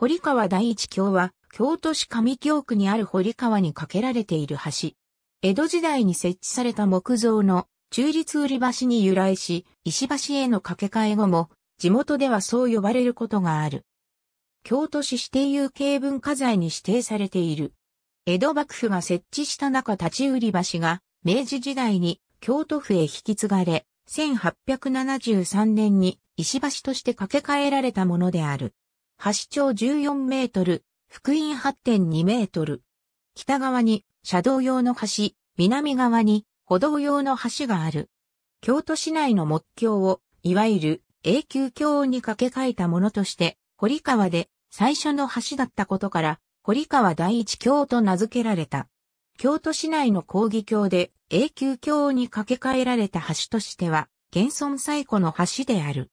堀川第一橋は、京都市上京区にある堀川に架けられている橋。江戸時代に設置された木造の中立売り橋に由来し、石橋への架け替え後も、地元ではそう呼ばれることがある。京都市指定有形文化財に指定されている。江戸幕府が設置した中立ち売り橋が、明治時代に京都府へ引き継がれ、1873年に石橋として架け替えられたものである。橋長14メートル、福音8.2メートル。北側に車道用の橋、南側に歩道用の橋がある。京都市内の木橋を、いわゆる永久橋に架け替えたものとして、堀川で最初の橋だったことから、堀川第一橋と名付けられた。京都市内の抗議橋で永久橋に架け替えられた橋としては、現存最古の橋である。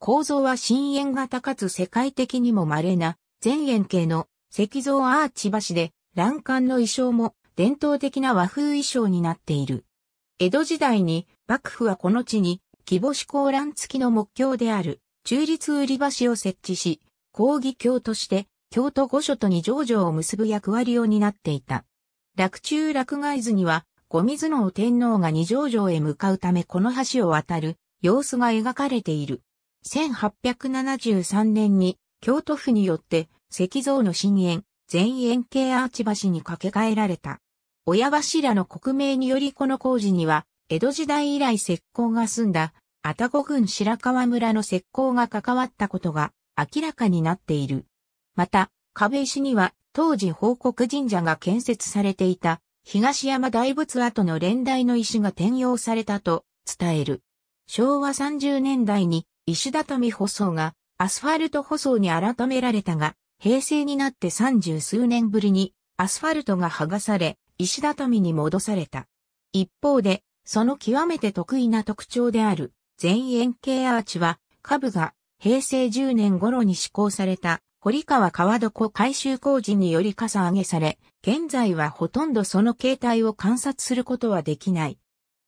構造は深淵型かつ世界的にも稀な、前円形の石像アーチ橋で、欄干の衣装も伝統的な和風衣装になっている。江戸時代に幕府はこの地に、木星高欄付きの木橋である中立売り橋を設置し、抗議橋として京都御所と二条城を結ぶ役割を担っていた。落中落外図には、五水の天皇が二条城へ向かうためこの橋を渡る様子が描かれている。1873年に京都府によって石像の深淵、全円形アーチ橋に架け替えられた。親柱の国名によりこの工事には、江戸時代以来石膏が住んだ、愛宕郡白川村の石膏が関わったことが明らかになっている。また、壁石には当時報告神社が建設されていた東山大仏跡の連台の石が転用されたと伝える。昭和30年代に石畳舗装がアスファルト舗装に改められたが、平成になって三十数年ぶりにアスファルトが剥がされ、石畳に戻された。一方で、その極めて得意な特徴である全円形アーチは、下部が平成10年頃に施行された堀川川床改修工事により傘上げされ、現在はほとんどその形態を観察することはできない。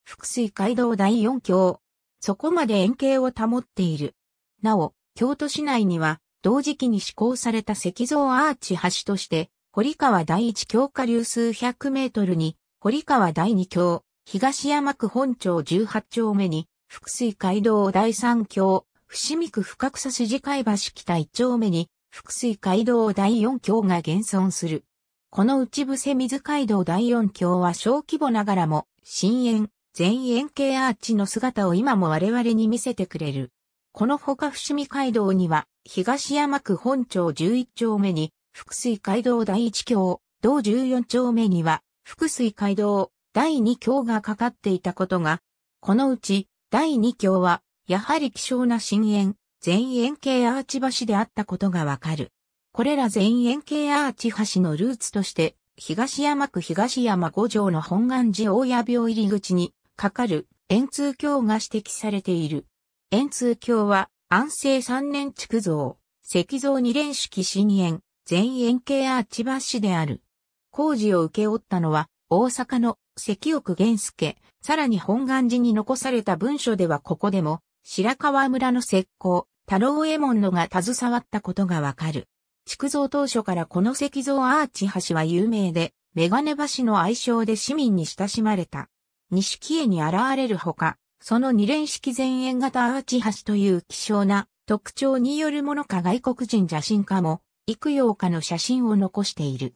福水街道第4橋、そこまで円形を保っている。なお、京都市内には、同時期に施行された石像アーチ橋として、堀川第一橋下流数百メートルに、堀川第二橋、東山区本町十八丁目に、福水街道第三橋、伏見区深草筋海橋北一丁目に、福水街道第四橋が現存する。この内伏水街道第四橋は小規模ながらも、深淵、全円形アーチの姿を今も我々に見せてくれる。このほか伏見街道には、東山区本町11丁目に、福水街道第1橋、同14丁目には、福水街道第2橋がかかっていたことが、このうち第2橋は、やはり希少な深淵、全円形アーチ橋であったことがわかる。これら全円形アーチ橋のルーツとして、東山区東山五条の本願寺大谷病入り口に、かかる円通橋が指摘されている。円通橋は安政三年築造、石造二連式新円、全円形アーチ橋である。工事を受け負ったのは大阪の関屋玄介、さらに本願寺に残された文書ではここでも白川村の石膏、太郎右衛門のが携わったことがわかる。築造当初からこの石造アーチ橋は有名で、メガネ橋の愛称で市民に親しまれた。錦絵に現れるほか、その二連式前縁型アーチ橋という希少な特徴によるものか外国人写真家も、幾陽家の写真を残している。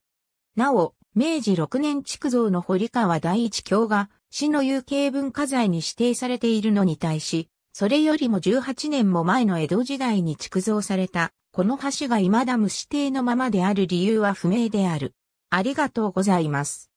なお、明治6年築造の堀川第一橋が、市の有形文化財に指定されているのに対し、それよりも18年も前の江戸時代に築造された、この橋が未だ無指定のままである理由は不明である。ありがとうございます。